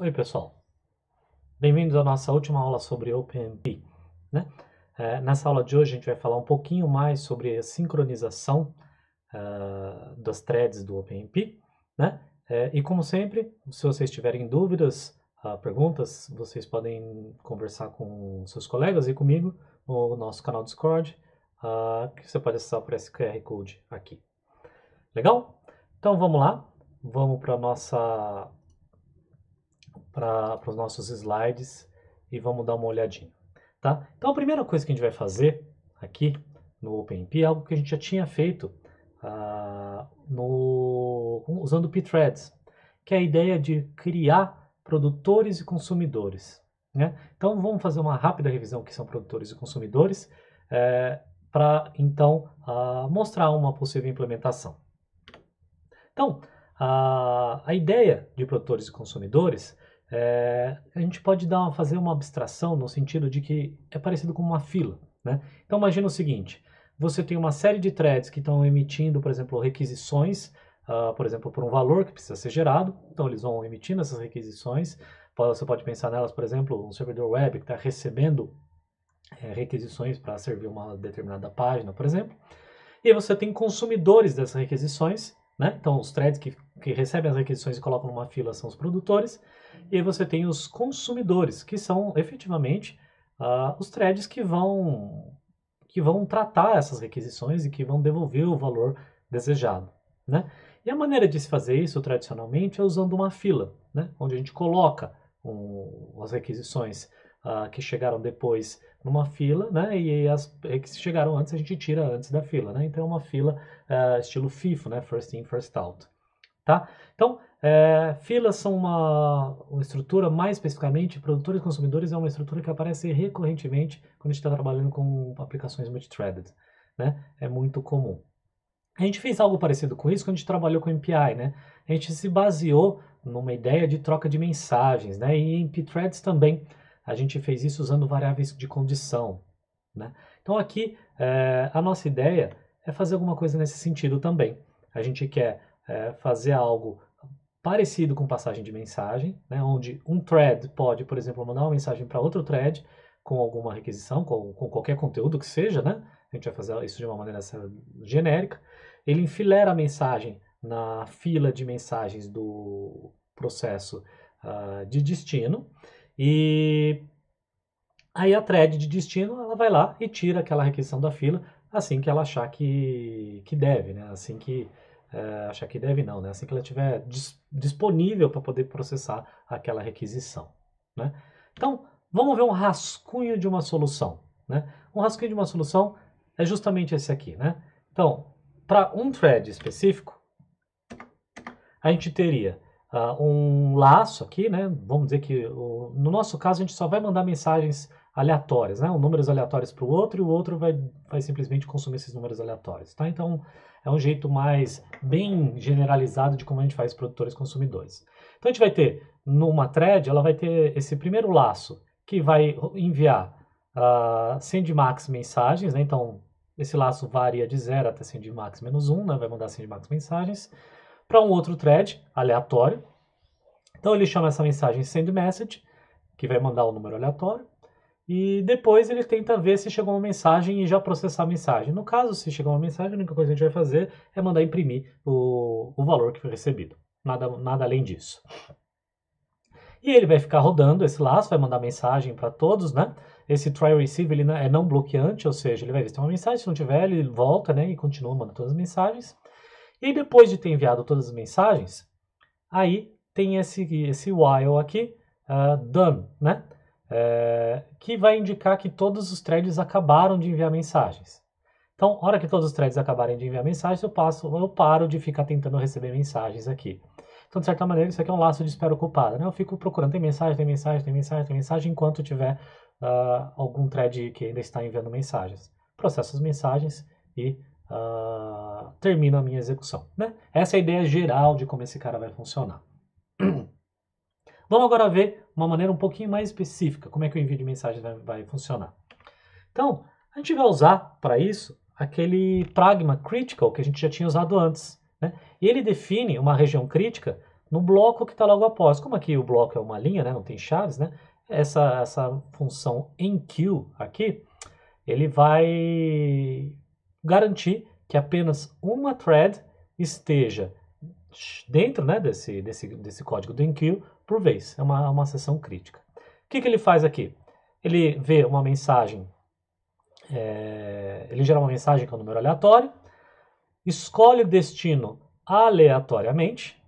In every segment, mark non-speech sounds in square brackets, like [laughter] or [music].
Oi pessoal, bem-vindos à nossa última aula sobre OpenMP. Né? É, nessa aula de hoje a gente vai falar um pouquinho mais sobre a sincronização uh, das threads do OpenMP. Né? É, e como sempre, se vocês tiverem dúvidas, uh, perguntas, vocês podem conversar com seus colegas e comigo no nosso canal Discord, uh, que você pode acessar por esse QR Code aqui. Legal? Então vamos lá, vamos para a nossa para os nossos slides e vamos dar uma olhadinha, tá? Então a primeira coisa que a gente vai fazer aqui no OpenMP é algo que a gente já tinha feito ah, no, usando o pthreads, que é a ideia de criar produtores e consumidores, né? Então vamos fazer uma rápida revisão que são produtores e consumidores é, eh, para então ah, mostrar uma possível implementação. Então, a, ah, a, ideia de produtores e consumidores é, a gente pode dar, fazer uma abstração no sentido de que é parecido com uma fila. Né? Então imagina o seguinte, você tem uma série de threads que estão emitindo, por exemplo, requisições, uh, por exemplo, por um valor que precisa ser gerado, então eles vão emitindo essas requisições, você pode pensar nelas, por exemplo, um servidor web que está recebendo é, requisições para servir uma determinada página, por exemplo, e aí você tem consumidores dessas requisições, né? Então, os threads que, que recebem as requisições e colocam numa fila são os produtores, e aí você tem os consumidores, que são efetivamente uh, os threads que vão, que vão tratar essas requisições e que vão devolver o valor desejado. Né? E a maneira de se fazer isso tradicionalmente é usando uma fila, né? onde a gente coloca um, as requisições uh, que chegaram depois numa fila, né? E as é que chegaram antes a gente tira antes da fila, né? Então é uma fila eh, estilo FIFO, né? First in, first out, tá? Então é, filas são uma, uma, estrutura, mais especificamente, produtores e consumidores é uma estrutura que aparece recorrentemente quando a gente está trabalhando com aplicações multithreaded, né? É muito comum. A gente fez algo parecido com isso quando a gente trabalhou com MPI, né? A gente se baseou numa ideia de troca de mensagens, né? E em threads também a gente fez isso usando variáveis de condição. Né? Então aqui é, a nossa ideia é fazer alguma coisa nesse sentido também. A gente quer é, fazer algo parecido com passagem de mensagem, né? onde um thread pode, por exemplo, mandar uma mensagem para outro thread com alguma requisição, com, com qualquer conteúdo que seja, né? a gente vai fazer isso de uma maneira genérica. Ele enfilera a mensagem na fila de mensagens do processo uh, de destino e aí a thread de destino, ela vai lá e tira aquela requisição da fila assim que ela achar que, que deve, né? Assim que é, achar que deve não, né? Assim que ela tiver dis, disponível para poder processar aquela requisição, né? Então, vamos ver um rascunho de uma solução, né? Um rascunho de uma solução é justamente esse aqui, né? Então, para um thread específico, a gente teria uh, um laço aqui, né? Vamos dizer que o, no nosso caso a gente só vai mandar mensagens aleatórias, né? Um números aleatórios para o outro e o outro vai, vai simplesmente consumir esses números aleatórios, tá? Então é um jeito mais bem generalizado de como a gente faz produtores consumidores. Então a gente vai ter numa thread, ela vai ter esse primeiro laço que vai enviar uh, ah, sendmax mensagens, né? Então esse laço varia de 0 até sendmax menos 1, né? Vai mandar sendmax mensagens para um outro thread aleatório. Então ele chama essa mensagem send message, que vai mandar o um número aleatório, e depois ele tenta ver se chegou uma mensagem e já processar a mensagem. No caso, se chegou uma mensagem, a única coisa que a gente vai fazer é mandar imprimir o, o valor que foi recebido. Nada, nada além disso. E ele vai ficar rodando esse laço, vai mandar mensagem para todos, né? Esse try receive ele é não bloqueante, ou seja, ele vai ver se tem uma mensagem, se não tiver, ele volta, né, e continua mandando todas as mensagens. E depois de ter enviado todas as mensagens, aí tem esse, esse while aqui, uh, done, né? É, que vai indicar que todos os threads acabaram de enviar mensagens. Então, na hora que todos os threads acabarem de enviar mensagens, eu, passo, eu paro de ficar tentando receber mensagens aqui. Então, de certa maneira, isso aqui é um laço de espera ocupada. Né? Eu fico procurando, tem mensagem, tem mensagem, tem mensagem, tem mensagem, enquanto tiver uh, algum thread que ainda está enviando mensagens. Processo as mensagens e ah, termino a minha execução. Né? Essa é a ideia geral de como esse cara vai funcionar. [clears throat] Vamos agora ver uma maneira um pouquinho mais específica como é que o envio de mensagem vai, vai funcionar. Então, a gente vai usar para isso aquele pragma critical que a gente já tinha usado antes. Né? E ele define uma região crítica no bloco que está logo após. Como aqui o bloco é uma linha, né? não tem chaves, né? essa, essa função enqueue aqui, ele vai garantir que apenas uma thread esteja dentro né, desse, desse, desse código do enqueue por vez. É uma, uma sessão crítica. O que, que ele faz aqui? Ele vê uma mensagem, é, ele gera uma mensagem com é um número aleatório, escolhe o destino aleatoriamente,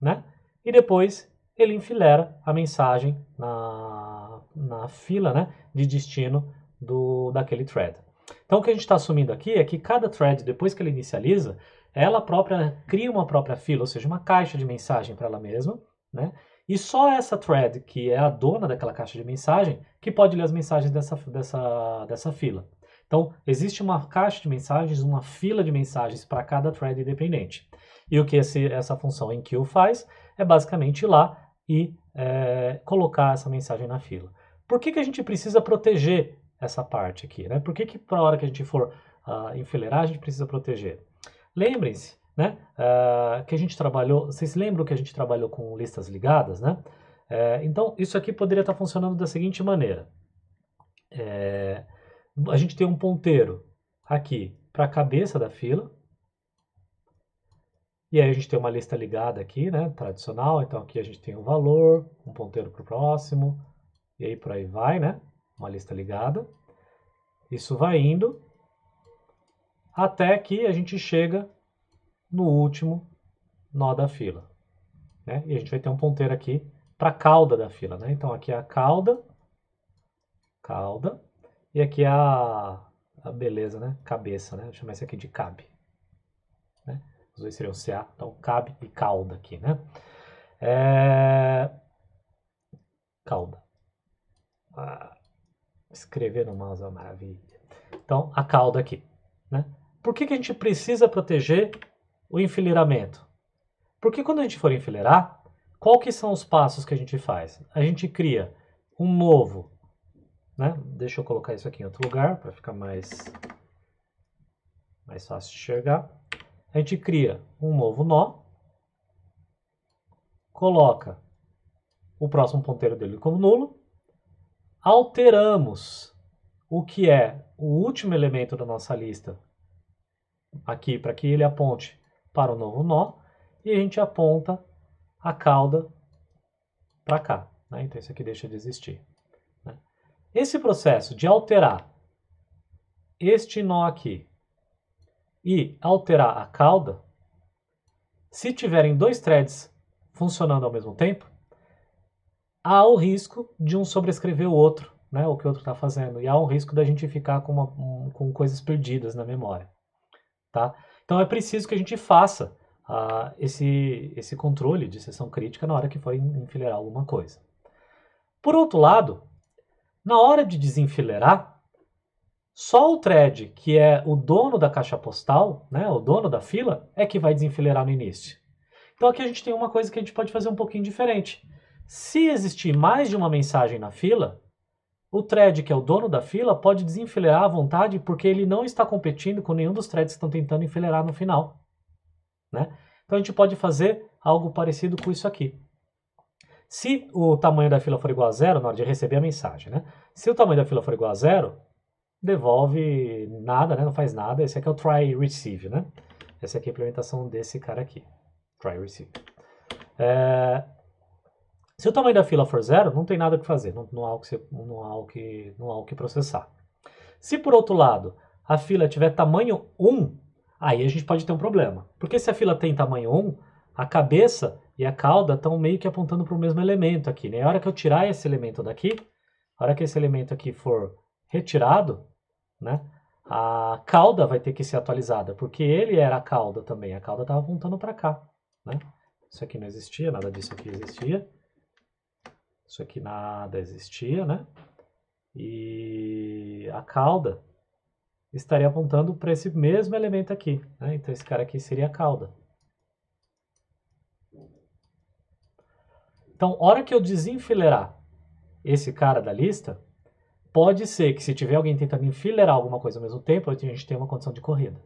né? E depois ele enfileira a mensagem na, na fila né, de destino do, daquele thread. Então, o que a gente está assumindo aqui é que cada thread, depois que ele inicializa, ela própria cria uma própria fila, ou seja, uma caixa de mensagem para ela mesma, né? E só essa thread, que é a dona daquela caixa de mensagem, que pode ler as mensagens dessa, dessa, dessa fila. Então, existe uma caixa de mensagens, uma fila de mensagens para cada thread independente. E o que esse, essa função enqueue faz é basicamente ir lá e é, colocar essa mensagem na fila. Por que, que a gente precisa proteger essa parte aqui, né? Por que que para a hora que a gente for uh, enfileirar, a gente precisa proteger? Lembrem-se, né, uh, que a gente trabalhou, vocês lembram que a gente trabalhou com listas ligadas, né? É, então, isso aqui poderia estar funcionando da seguinte maneira. É, a gente tem um ponteiro aqui para a cabeça da fila, e aí a gente tem uma lista ligada aqui, né, tradicional, então aqui a gente tem um valor, um ponteiro para o próximo, e aí por aí vai, né? uma lista ligada. Isso vai indo até que a gente chega no último nó da fila. Né? E a gente vai ter um ponteiro aqui para a cauda da fila. Né? Então aqui é a cauda, cauda, e aqui é a, a beleza, né? cabeça. Né? Vou chamar esse aqui de cabe. Né? Os dois seriam CA, então cabe e cauda aqui. Né? É... Cauda. Ah Escrever no mouse é uma maravilha. Então, a cauda aqui. Né? Por que, que a gente precisa proteger o enfileiramento? Porque quando a gente for enfileirar, qual que são os passos que a gente faz? A gente cria um novo, né? Deixa eu colocar isso aqui em outro lugar para ficar mais, mais fácil de enxergar. A gente cria um novo nó, coloca o próximo ponteiro dele como nulo, alteramos o que é o último elemento da nossa lista aqui para que ele aponte para o novo nó e a gente aponta a cauda para cá. Né? Então isso aqui deixa de existir. Né? Esse processo de alterar este nó aqui e alterar a cauda, se tiverem dois threads funcionando ao mesmo tempo, há o risco de um sobrescrever o outro, né, o que o outro está fazendo, e há o risco da gente ficar com, uma, um, com coisas perdidas na memória, tá? Então é preciso que a gente faça uh, esse, esse controle de sessão crítica na hora que for enfileirar alguma coisa. Por outro lado, na hora de desenfileirar, só o thread que é o dono da caixa postal, né, o dono da fila, é que vai desenfileirar no início. Então aqui a gente tem uma coisa que a gente pode fazer um pouquinho diferente se existir mais de uma mensagem na fila, o thread que é o dono da fila pode desenfileirar à vontade porque ele não está competindo com nenhum dos threads que estão tentando enfileirar no final. Né? Então a gente pode fazer algo parecido com isso aqui. Se o tamanho da fila for igual a zero, na hora de receber a mensagem, né? Se o tamanho da fila for igual a zero, devolve nada, né? Não faz nada. Esse aqui é o try receive, né? Essa aqui é a implementação desse cara aqui. Try receive. É, se o tamanho da fila for zero, não tem nada que fazer, não, não há, o que não, há o que, não há o que processar. Se por outro lado a fila tiver tamanho 1, aí a gente pode ter um problema. Porque se a fila tem tamanho 1, a cabeça e a cauda estão meio que apontando para o mesmo elemento aqui. Né? A hora que eu tirar esse elemento daqui, a hora que esse elemento aqui for retirado, né, a cauda vai ter que ser atualizada, porque ele era a cauda também, a cauda estava apontando para cá. Né? Isso aqui não existia, nada disso aqui existia. Isso aqui nada existia, né? E a cauda estaria apontando para esse mesmo elemento aqui, né? Então esse cara aqui seria a cauda. Então, hora que eu desenfileirar esse cara da lista, pode ser que se tiver alguém tentando enfileirar alguma coisa ao mesmo tempo, a gente tenha uma condição de corrida.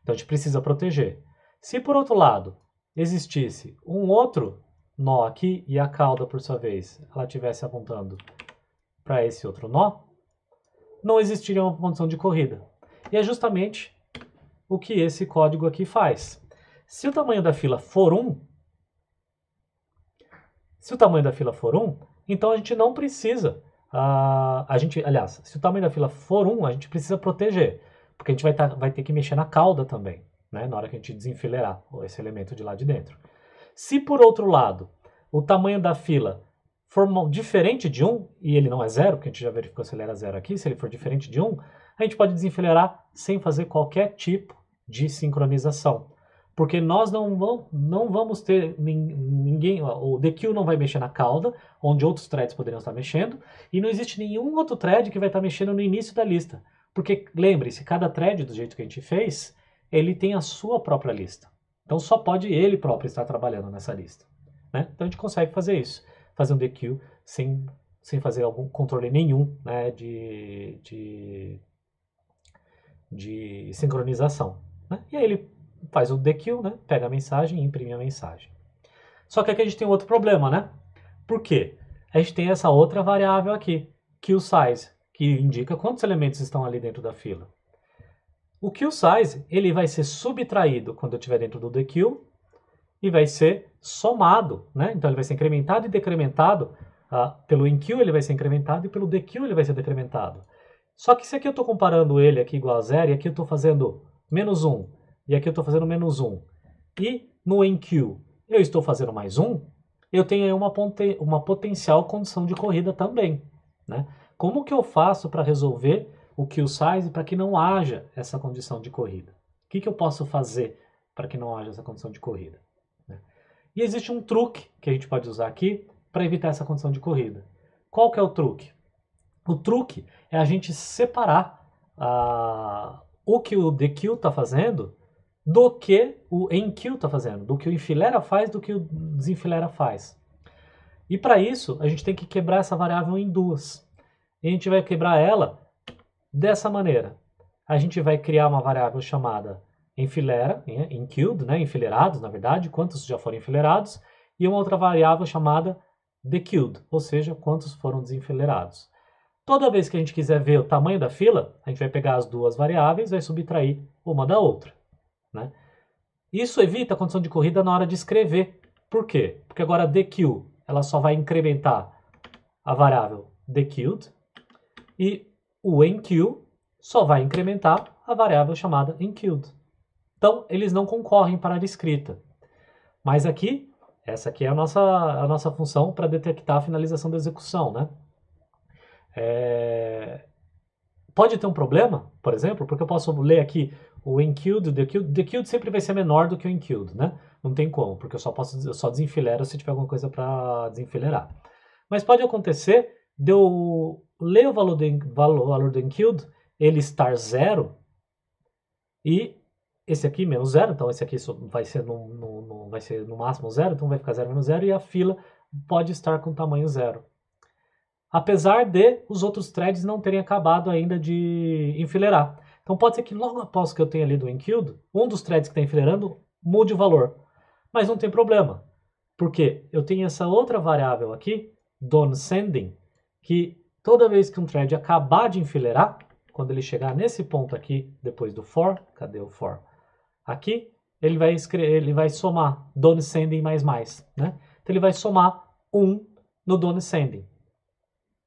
Então, a gente precisa proteger. Se, por outro lado, existisse um outro nó aqui e a cauda, por sua vez, ela estivesse apontando para esse outro nó, não existiria uma condição de corrida. E é justamente o que esse código aqui faz. Se o tamanho da fila for 1, se o tamanho da fila for 1, então a gente não precisa, uh, a gente, aliás, se o tamanho da fila for 1, a gente precisa proteger, porque a gente vai, tá, vai ter que mexer na cauda também, né, na hora que a gente desenfileirar esse elemento de lá de dentro. Se por outro lado, o tamanho da fila for diferente de 1, e ele não é zero, porque a gente já verificou se ele era zero aqui, se ele for diferente de 1, a gente pode desenfileirar sem fazer qualquer tipo de sincronização. Porque nós não, vamos, não vamos ter ninguém, o DQ não vai mexer na cauda, onde outros threads poderiam estar mexendo, e não existe nenhum outro thread que vai estar mexendo no início da lista. Porque, lembre-se, cada thread, do jeito que a gente fez, ele tem a sua própria lista. Então só pode ele próprio estar trabalhando nessa lista. Né? Então a gente consegue fazer isso, fazer um DQ sem, sem fazer algum controle nenhum né, de, de, de sincronização. Né? E aí ele faz o DQ, né, pega a mensagem e imprime a mensagem. Só que aqui a gente tem outro problema, né? Por quê? A gente tem essa outra variável aqui, que o size, que indica quantos elementos estão ali dentro da fila. O kill size ele vai ser subtraído quando eu estiver dentro do de kill e vai ser somado, né? Então ele vai ser incrementado e decrementado ah, pelo inqueue ele vai ser incrementado e pelo dequeue ele vai ser decrementado. Só que se aqui eu estou comparando ele aqui igual a zero e aqui eu estou fazendo menos um e aqui eu estou fazendo menos um e no enqueue eu estou fazendo mais um, eu tenho aí uma, uma potencial condição de corrida também, né? Como que eu faço para resolver o kill size para que não haja essa condição de corrida. O que, que eu posso fazer para que não haja essa condição de corrida? Né? E existe um truque que a gente pode usar aqui para evitar essa condição de corrida. Qual que é o truque? O truque é a gente separar uh, o que o de kill está fazendo do que o enqueue está fazendo, do que o enfilera faz, do que o desenfilera faz. E para isso, a gente tem que quebrar essa variável em duas. E a gente vai quebrar ela Dessa maneira, a gente vai criar uma variável chamada enfilera, em né, enfileirados, na verdade, quantos já foram enfileirados, e uma outra variável chamada dequeued, ou seja, quantos foram desenfileirados. Toda vez que a gente quiser ver o tamanho da fila, a gente vai pegar as duas variáveis e vai subtrair uma da outra. Né? Isso evita a condição de corrida na hora de escrever. Por quê? Porque agora a dequeue ela só vai incrementar a variável dequeued e o enqueue só vai incrementar a variável chamada enqueued. Então, eles não concorrem para a escrita. Mas aqui, essa aqui é a nossa, a nossa função para detectar a finalização da execução, né? É... Pode ter um problema, por exemplo, porque eu posso ler aqui o enqueued, o dequeued. Dequeued sempre vai ser menor do que o enqueued, né? Não tem como, porque eu só posso eu só desenfilero se tiver alguma coisa para desenfileirar. Mas pode acontecer de eu lê o valor do, valor do ele estar zero, e esse aqui menos zero, então esse aqui vai ser no, no, no, vai ser no máximo zero, então vai ficar zero menos zero, e a fila pode estar com tamanho zero. Apesar de os outros threads não terem acabado ainda de enfileirar. Então pode ser que logo após que eu tenha lido o enqueued, um dos threads que está enfileirando mude o valor. Mas não tem problema, porque eu tenho essa outra variável aqui, donsending, que Toda vez que um thread acabar de enfileirar, quando ele chegar nesse ponto aqui, depois do for, cadê o for? Aqui, ele vai, escrever, ele vai somar done sending mais mais, né? Então ele vai somar 1 um no done sending.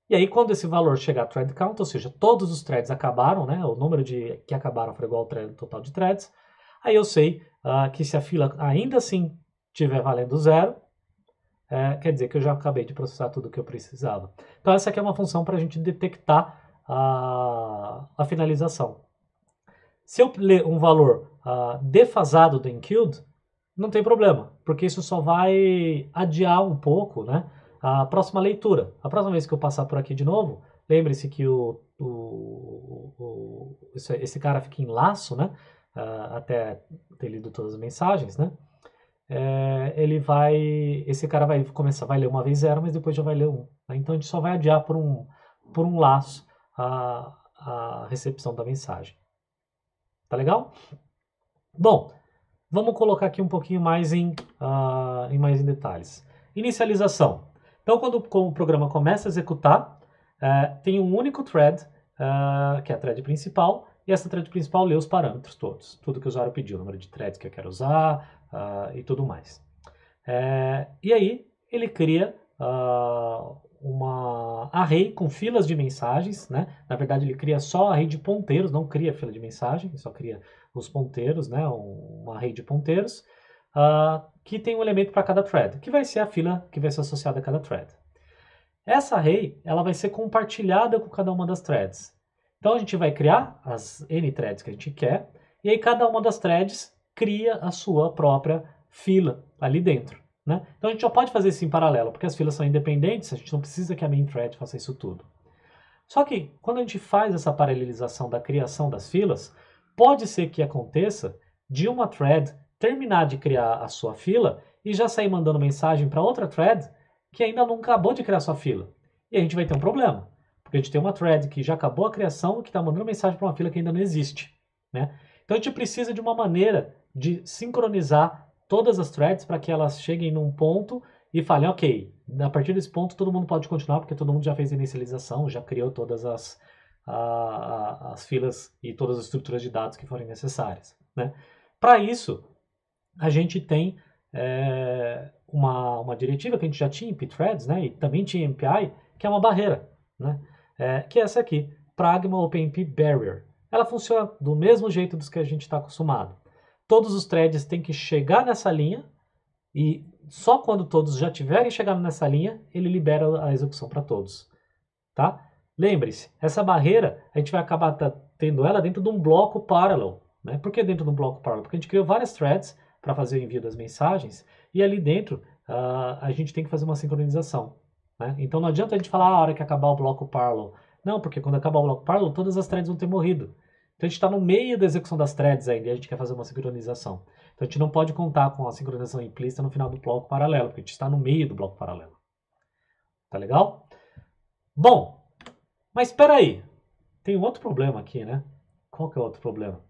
E aí quando esse valor chegar a thread count, ou seja, todos os threads acabaram, né? O número de que acabaram foi igual ao thread, total de threads. Aí eu sei uh, que se a fila ainda assim tiver valendo zero, é, quer dizer que eu já acabei de processar tudo o que eu precisava. Então, essa aqui é uma função para a gente detectar a, a, finalização. Se eu ler um valor uh, defasado do enqueued, não tem problema, porque isso só vai adiar um pouco né, a próxima leitura. A próxima vez que eu passar por aqui de novo, lembre-se que o, o, o esse, esse, cara fica em laço, né? Uh, até ter lido todas as mensagens, né? é, ele vai, esse cara vai começar, vai ler uma vez zero, mas depois já vai ler um. Né? Então a gente só vai adiar por um, por um laço a, a recepção da mensagem. Tá legal? Bom, vamos colocar aqui um pouquinho mais em, uh, em mais em detalhes. Inicialização. Então, quando o programa começa a executar, uh, tem um único thread, uh, que é a thread principal, e essa thread principal lê os parâmetros todos, tudo que o usuário pediu, o número de threads que eu quero usar uh, e tudo mais. É, e aí ele cria uh, uma array com filas de mensagens, né? Na verdade ele cria só a array de ponteiros, não cria fila de mensagem, só cria os ponteiros, né? Uma array de ponteiros uh, que tem um elemento para cada thread, que vai ser a fila que vai ser associada a cada thread. Essa array ela vai ser compartilhada com cada uma das threads. Então a gente vai criar as N threads que a gente quer, e aí cada uma das threads cria a sua própria fila ali dentro. Né? Então a gente já pode fazer isso em paralelo, porque as filas são independentes, a gente não precisa que a main thread faça isso tudo. Só que quando a gente faz essa paralelização da criação das filas, pode ser que aconteça de uma thread terminar de criar a sua fila e já sair mandando mensagem para outra thread que ainda não acabou de criar sua fila. E a gente vai ter um problema. Porque a gente tem uma thread que já acabou a criação e que está mandando mensagem para uma fila que ainda não existe. Né? Então a gente precisa de uma maneira de sincronizar todas as threads para que elas cheguem num ponto e falem, ok, a partir desse ponto todo mundo pode continuar, porque todo mundo já fez a inicialização, já criou todas as, a, as filas e todas as estruturas de dados que forem necessárias. Né? Para isso, a gente tem é, uma, uma diretiva que a gente já tinha em pthreads, né, e também tinha em MPI, que é uma barreira. Né? é, que é essa aqui, Pragma OpenMP Barrier. Ela funciona do mesmo jeito dos que a gente está acostumado. Todos os threads têm que chegar nessa linha e só quando todos já tiverem chegado nessa linha, ele libera a execução para todos, tá? Lembre-se, essa barreira a gente vai acabar tendo ela dentro de um bloco parallel, né? Por que dentro de um bloco parallel? Porque a gente criou várias threads para fazer o envio das mensagens e ali dentro uh, a gente tem que fazer uma sincronização. Né? Então não adianta a gente falar ah, a hora que acabar o bloco Parallel. Não, porque quando acabar o bloco Parallel, todas as threads vão ter morrido. Então a gente está no meio da execução das threads ainda e a gente quer fazer uma sincronização. Então a gente não pode contar com a sincronização implícita no final do bloco paralelo, porque a gente está no meio do bloco paralelo. Tá legal? Bom, mas espera aí. Tem um outro problema aqui, né? Qual que é o outro problema?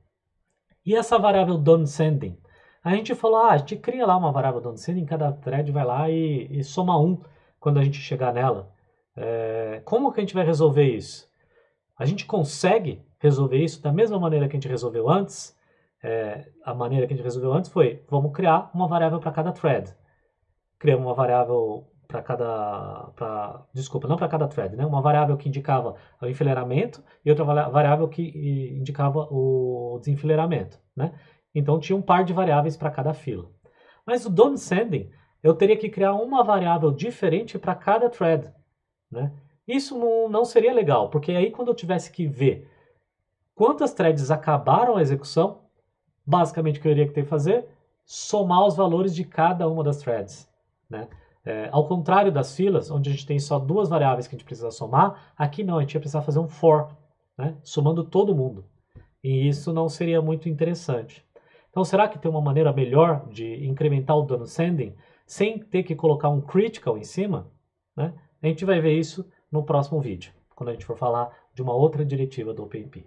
E essa variável downsending? A gente falou, ah, a gente cria lá uma variável downsending, cada thread vai lá e, e soma um quando a gente chegar nela. É, como que a gente vai resolver isso? A gente consegue resolver isso da mesma maneira que a gente resolveu antes? É, a maneira que a gente resolveu antes foi, vamos criar uma variável para cada thread. Criamos uma variável para cada, pra, desculpa, não para cada thread, né? Uma variável que indicava o enfileiramento e outra variável que indicava o desenfileiramento, né? Então tinha um par de variáveis para cada fila. Mas o done sending eu teria que criar uma variável diferente para cada thread. Né? Isso não, não seria legal, porque aí quando eu tivesse que ver quantas threads acabaram a execução, basicamente o que eu teria que ter que fazer? Somar os valores de cada uma das threads. Né? É, ao contrário das filas, onde a gente tem só duas variáveis que a gente precisa somar, aqui não, a gente ia precisar fazer um for, né? somando todo mundo. E isso não seria muito interessante. Então, será que tem uma maneira melhor de incrementar o dano sending? sem ter que colocar um critical em cima, né? A gente vai ver isso no próximo vídeo, quando a gente for falar de uma outra diretiva do OpenP.